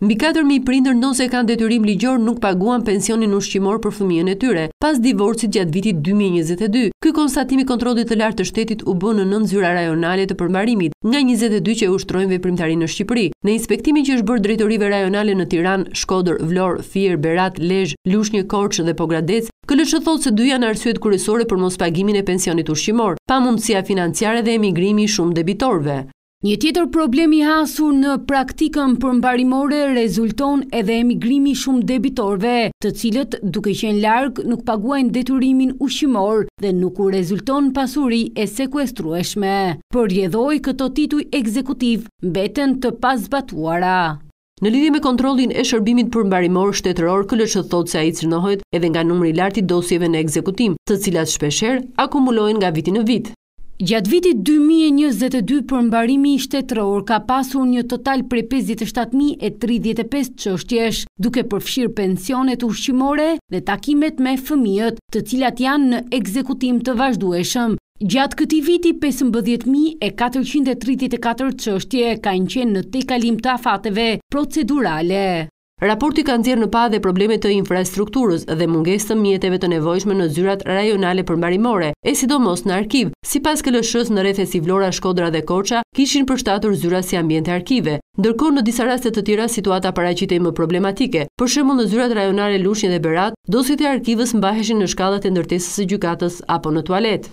Mbi 4000 prindër nëse kanë detyrim ligjor nuk paguan pensionin ushqimor për fëmijën e tyre pas divorcit gjatë vitit 2022. Ky konstatim i kontrollit të lartë të shtetit u bënë në nënt zyra rajonale të përmarimit, nga 22 që ushtrojnë veprimtari në Shqipëri. Në inspektimin që është bërë drejtorive rajonale në Tiranë, Shkodër, Vlorë, Fier, Berat, Lezhë, Lushnjë, Korçë dhe Pogradec, këllëshë thotë se dy janë arsyet kryesore për mos pagimin e pensionit ushqimor, pamundësia financiare dhe emigrimi i shumë debitorëve. Një tjetër problemi hasur në praktikën përmbarimore rezulton edhe emigrimi shumë debitorve, të cilët duke qenë largë nuk paguajnë deturimin ushimor dhe nuk u rezulton pasuri e sekuestrueshme. Për rjedhoj këto tituj ekzekutiv beten të pas batuara. Në lidhje me kontrolin e shërbimit për mbarimor shtetëror, këllë që thot se a i cërnohet edhe nga numri lartit dosjeve në ekzekutim, të cilat shpesher akumulojnë nga vitin e vit. Gjatë vitit 2022 për mbarimi i shtetëror ka pasur një total për 57.035 qështjesh, duke përfshirë pensionet ushqimore dhe takimet me fëmijët të cilat janë në ekzekutim të vazhdueshëm. Gjatë këti viti, 15.434 qështje ka në qenë në tekalim të afateve procedurale. Raporti ka nxjerrë në pa dhe probleme të infrastrukturës dhe mungesë të mjeteve të nevojshme në zyrat rajonale për marimore, e sidomos në arkiv. Sipas këllë shës në rethe si Vlora, Shkodra dhe Koqa, kishin përshtatur zyra si ambient arkive. Ndërkohë në disa raste të tjera situata paraqitej më problematike. Për shembull në zyrat rajonale Lushnjë dhe Berat, dosjet e arkivës mbaheshin në shkallët e ndërtesës së gjykatës apo në tualet.